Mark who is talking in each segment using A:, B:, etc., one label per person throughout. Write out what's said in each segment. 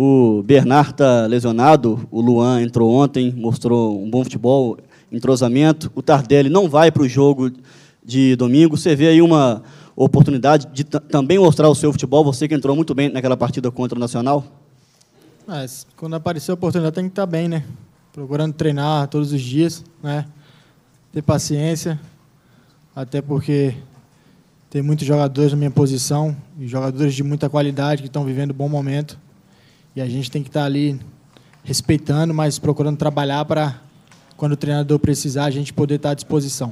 A: O Bernard está lesionado, o Luan entrou ontem, mostrou um bom futebol, entrosamento. O Tardelli não vai para o jogo de domingo. Você vê aí uma oportunidade de também mostrar o seu futebol, você que entrou muito bem naquela partida contra o Nacional? Mas ah, quando aparecer a oportunidade tem que estar tá bem, né? Procurando treinar todos os dias, né? Ter paciência, até porque tem muitos jogadores na minha posição, jogadores de muita qualidade que estão vivendo um bom momento. E a gente tem que estar tá ali respeitando, mas procurando trabalhar para, quando o treinador precisar, a gente poder estar tá à disposição.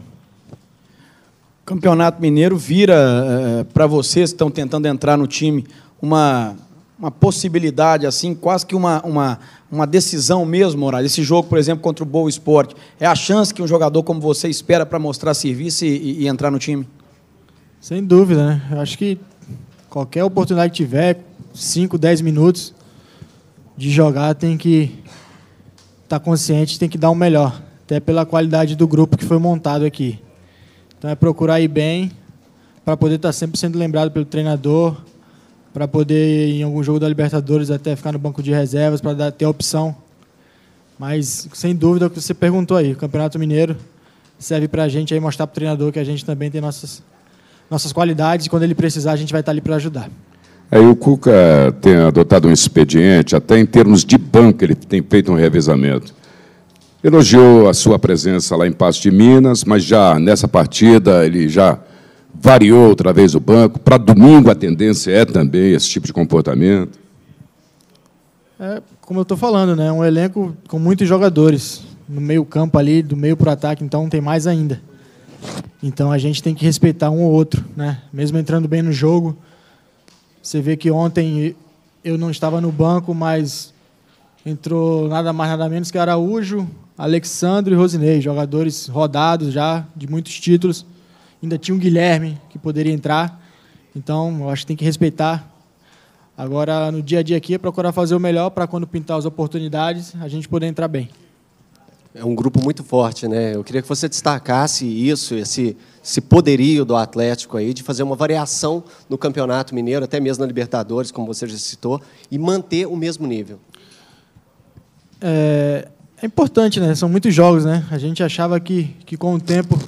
A: O Campeonato Mineiro vira, é, eh, para vocês que estão tentando entrar no time, uma, uma possibilidade, assim, quase que uma, uma, uma decisão mesmo, Moraes. Esse jogo, por exemplo, contra o Boa Esporte, é a chance que um jogador como você espera para mostrar serviço e, e, entrar no time? Sem dúvida, né? Eu acho que qualquer oportunidade que tiver, 5, 10 minutos, de jogar tem que estar tá consciente, tem que dar o melhor, até pela qualidade do grupo que foi montado aqui. Então é procurar ir bem para poder estar tá sempre sendo lembrado pelo treinador, para poder em algum jogo da Libertadores até ficar no banco de reservas para ter a opção. Mas sem dúvida o que você perguntou aí, o Campeonato Mineiro serve para a gente aí mostrar para o treinador que a gente também tem nossas nossas qualidades e quando ele precisar a gente vai estar tá ali para ajudar. Aí o Cuca tem adotado um expediente, até em termos de banco ele tem feito um revezamento. Elogiou a sua presença lá em Passo de Minas, mas já nessa partida ele já variou outra vez o banco. Para domingo a tendência é também esse tipo de comportamento. É, como eu estou falando, né? Um elenco com muitos jogadores no meio campo ali, do meio para o ataque, então tem mais ainda. Então a gente tem que respeitar um ou outro, né? Mesmo entrando bem no jogo, você vê que ontem eu não estava no banco, mas entrou nada mais nada menos que Araújo, Alexandre e Rosinei, jogadores rodados já, de muitos títulos. Ainda tinha o Guilherme que poderia entrar. Então, eu acho que tem que respeitar. Agora, no dia a dia aqui, é procurar fazer o melhor para quando pintar as oportunidades, a gente poder entrar bem é um grupo muito forte, né? Eu queria que você destacasse isso, esse, esse poderio do Atlético aí de fazer uma variação no Campeonato Mineiro, até mesmo na Libertadores, como você já citou, e manter o mesmo nível. É, é importante, né? São muitos jogos, né? A gente achava que, que com o tempo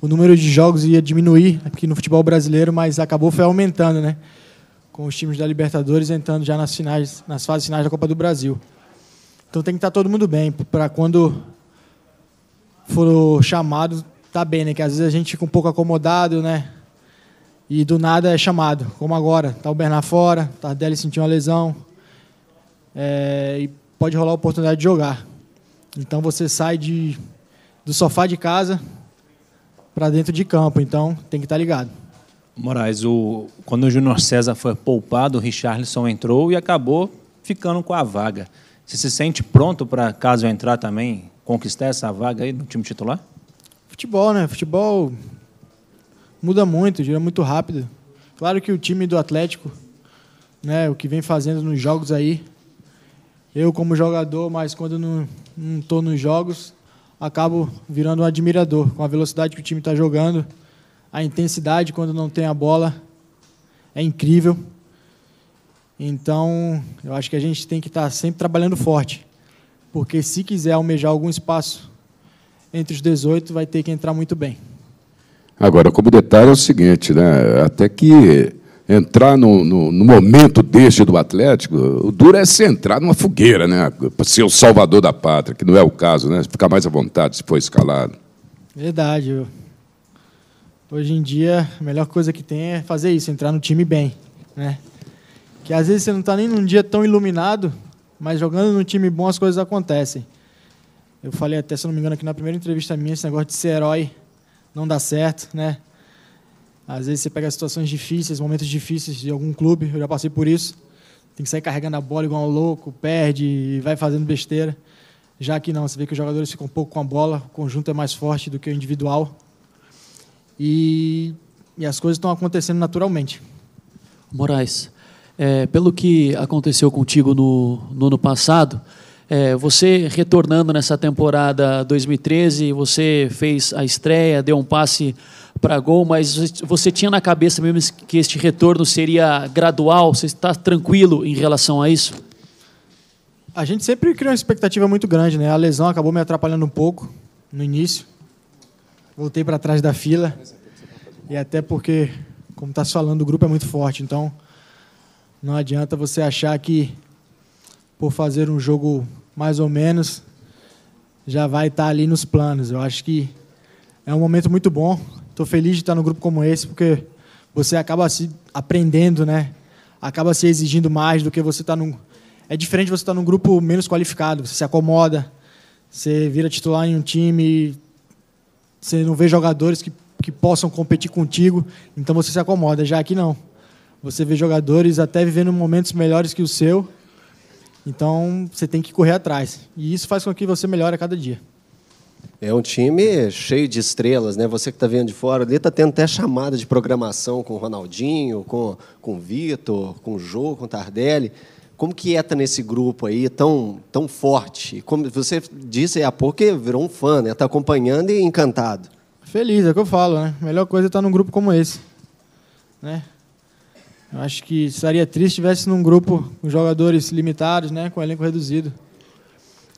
A: o número de jogos ia diminuir aqui no futebol brasileiro, mas acabou foi aumentando, né? Com os times da Libertadores entrando já nas finais, nas fases finais da Copa do Brasil. Então tem que estar todo mundo bem para quando foram chamados, tá bem, né? Que às vezes a gente fica um pouco acomodado, né? E do nada é chamado, como agora. Tá o Bernard fora, Tardelli tá sentiu uma lesão. É, e pode rolar a oportunidade de jogar. Então você sai de, do sofá de casa para dentro de campo. Então tem que estar tá ligado. Moraes, o, quando o Júnior César foi poupado, o Richarlison entrou e acabou ficando com a vaga. Você se sente pronto para, caso entrar também, conquistar essa vaga aí no time titular? Futebol, né? Futebol muda muito, gira muito rápido. Claro que o time do Atlético, né, o que vem fazendo nos jogos aí, eu como jogador, mas quando não estou nos jogos, acabo virando um admirador com a velocidade que o time está jogando, a intensidade quando não tem a bola, é incrível. Então, eu acho que a gente tem que estar tá sempre trabalhando forte. Porque se quiser almejar algum espaço entre os 18, vai ter que entrar muito bem. Agora, como detalhe é o seguinte, né? até que entrar no, no, no, momento deste do Atlético, o duro é se entrar numa fogueira, né? ser o salvador da pátria, que não é o caso, né? ficar mais à vontade se for escalado. Verdade. Hoje em dia, a melhor coisa que tem é fazer isso, entrar no time bem. Né? Que às vezes você não está nem num dia tão iluminado, mas jogando num time bom as coisas acontecem. Eu falei até, se não me engano, aqui na primeira entrevista minha, esse negócio de ser herói não dá certo, né? Às vezes você pega situações difíceis, momentos difíceis de algum clube, eu já passei por isso. Tem que sair carregando a bola igual um louco, perde e vai fazendo besteira. Já que não, você vê que os jogadores ficam um pouco com a bola, o conjunto é mais forte do que o individual. E, e as coisas estão acontecendo naturalmente. Moraes, é, pelo que aconteceu contigo no, no ano passado, é, você retornando nessa temporada 2013, você fez a estreia, deu um passe para gol, mas você tinha na cabeça mesmo que este retorno seria gradual? Você está tranquilo em relação a isso? A gente sempre cria uma expectativa muito grande, né? A lesão acabou me atrapalhando um pouco no início. Voltei para trás da fila. E até porque, como está falando, o grupo é muito forte. Então, não adianta você achar que por fazer um jogo mais ou menos já vai estar tá ali nos planos. Eu acho que é um momento muito bom. Estou feliz de estar tá num grupo como esse porque você acaba se aprendendo, né? Acaba se exigindo mais do que você está num. É diferente você estar tá num grupo menos qualificado. Você se acomoda, você vira titular em um time, você não vê jogadores que, que possam competir contigo, então você se acomoda. Já aqui não. Você vê jogadores até vivendo momentos melhores que o seu. Então, você tem que correr atrás. E isso faz com que você melhore a cada dia. É um time cheio de estrelas, né? Você que está vendo de fora ali está tendo até chamada de programação com o Ronaldinho, com, com o Vitor, com o Jô, com o Tardelli. Como que é estar tá nesse grupo aí tão, tão forte? Como você disse há pouco que virou um fã, né? Está acompanhando e encantado. Feliz, é o que eu falo, né? Melhor coisa é estar tá num grupo como esse. Né? Eu acho que estaria triste se estivesse num grupo com jogadores limitados, né, com elenco reduzido.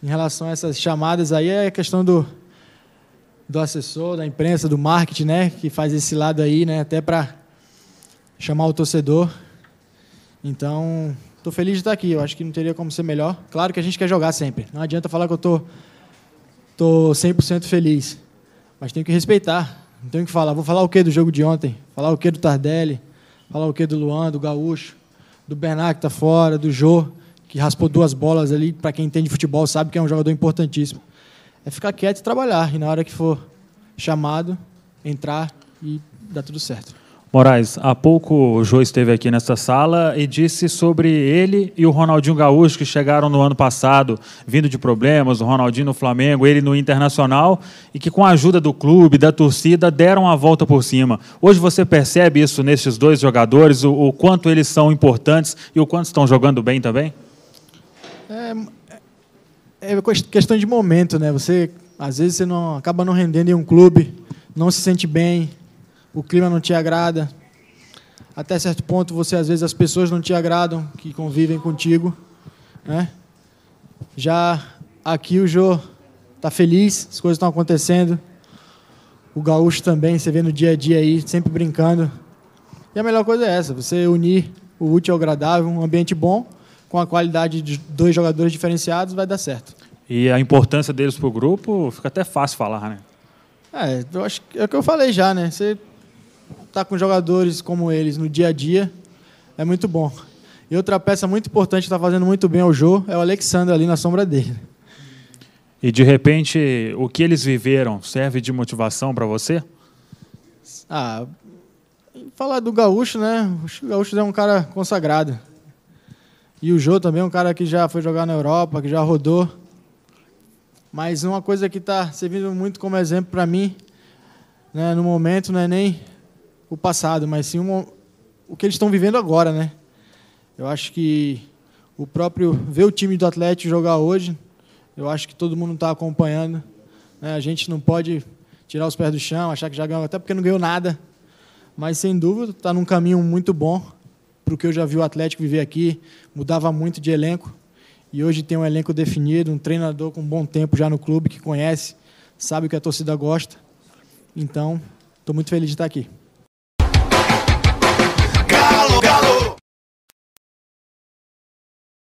A: Em relação a essas chamadas aí, é questão do, do assessor, da imprensa, do marketing, né, que faz esse lado aí, né, até para chamar o torcedor. Então, estou feliz de estar aqui. Eu acho que não teria como ser melhor. Claro que a gente quer jogar sempre. Não adianta falar que eu tô, tô 100% feliz. Mas tenho que respeitar. Não tenho que falar. Vou falar o que do jogo de ontem? Falar o que do Tardelli? Falar o que do Luan, do Gaúcho, do Bernard que tá fora, do Jô, que raspou duas bolas ali, para quem entende futebol sabe que é um jogador importantíssimo. É ficar quieto e trabalhar, e na hora que for chamado, entrar e dar tudo certo. Moraes, há pouco o Jô esteve aqui nessa sala e disse sobre ele e o Ronaldinho Gaúcho, que chegaram no ano passado vindo de problemas, o Ronaldinho no Flamengo, ele no Internacional, e que com a ajuda do clube, da torcida, deram a volta por cima. Hoje você percebe isso nesses dois jogadores, o, o quanto eles são importantes e o quanto estão jogando bem também? É, é questão de momento, né? Você, às vezes, você não acaba não rendendo em um clube, não se sente bem, o clima não te agrada, até certo ponto você às vezes as pessoas não te agradam que convivem contigo, né? Já aqui o Jô tá feliz, as coisas estão acontecendo. O gaúcho também, você vê no dia a dia aí, sempre brincando. E a melhor coisa é essa, você unir o útil ao agradável, um ambiente bom, com a qualidade de dois jogadores diferenciados, vai dar certo. E a importância deles para o grupo fica até fácil falar, né? É, eu acho é o que eu falei já, né? Você estar tá com jogadores como eles no dia a dia é muito bom. E outra peça muito importante que está fazendo muito bem ao Jô é o Alexandre ali na sombra dele. E de repente, o que eles viveram serve de motivação para você? Ah, falar do Gaúcho, né? O Gaúcho é um cara consagrado. E o Jô também é um cara que já foi jogar na Europa, que já rodou. Mas uma coisa que está servindo muito como exemplo para mim, né, no momento, não é nem o passado, mas sim uma, o que eles estão vivendo agora, né? Eu acho que o próprio ver o time do Atlético jogar hoje, eu acho que todo mundo está acompanhando. Né? A gente não pode tirar os pés do chão, achar que já ganhou, até porque não ganhou nada. Mas sem dúvida está num caminho muito bom para o que eu já vi o Atlético viver aqui. Mudava muito de elenco e hoje tem um elenco definido, um treinador com um bom tempo já no clube que conhece, sabe o que a torcida gosta. Então, estou muito feliz de estar aqui.